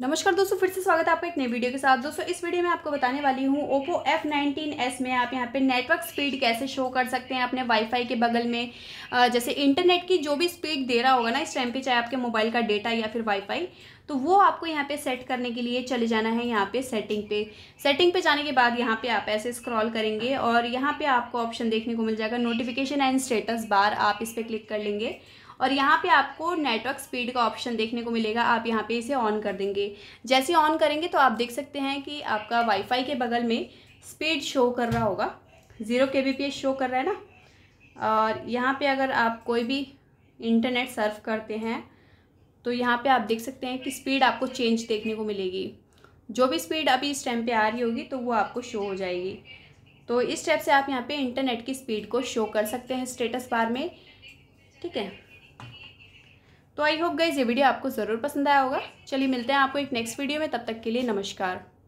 नमस्कार दोस्तों फिर से स्वागत है आपका एक नए वीडियो के साथ दोस्तों इस वीडियो में आपको बताने वाली हूँ ओप्पो एफ एस में आप यहाँ पे नेटवर्क स्पीड कैसे शो कर सकते हैं अपने वाईफाई के बगल में जैसे इंटरनेट की जो भी स्पीड दे रहा होगा ना इस टाइम पे चाहे आपके मोबाइल का डेटा या फिर वाईफाई तो वो आपको यहाँ पे सेट करने के लिए चले जाना है यहाँ पे सेटिंग पे सेटिंग पे जाने के बाद यहाँ पे आप ऐसे स्क्रॉल करेंगे और यहाँ पे आपको ऑप्शन देखने को मिल जाएगा नोटिफिकेशन एंड स्टेटस बार आप इस पर क्लिक कर लेंगे और यहाँ पे आपको नेटवर्क स्पीड का ऑप्शन देखने को मिलेगा आप यहाँ पे इसे ऑन कर देंगे जैसे ऑन करेंगे तो आप देख सकते हैं कि आपका वाईफाई के बगल में स्पीड शो कर रहा होगा ज़ीरो के शो कर रहा है ना और यहाँ पे अगर आप कोई भी इंटरनेट सर्फ करते हैं तो यहाँ पे आप देख सकते हैं कि स्पीड आपको चेंज देखने को मिलेगी जो भी स्पीड अभी इस टाइम पे आ रही होगी तो वो आपको शो हो जाएगी तो इस टाइप से आप यहाँ पे इंटरनेट की स्पीड को शो कर सकते हैं स्टेटस बार में ठीक है तो आई होप गई ये वीडियो आपको ज़रूर पसंद आया होगा चलिए मिलते हैं आपको एक नेक्स्ट वीडियो में तब तक के लिए नमस्कार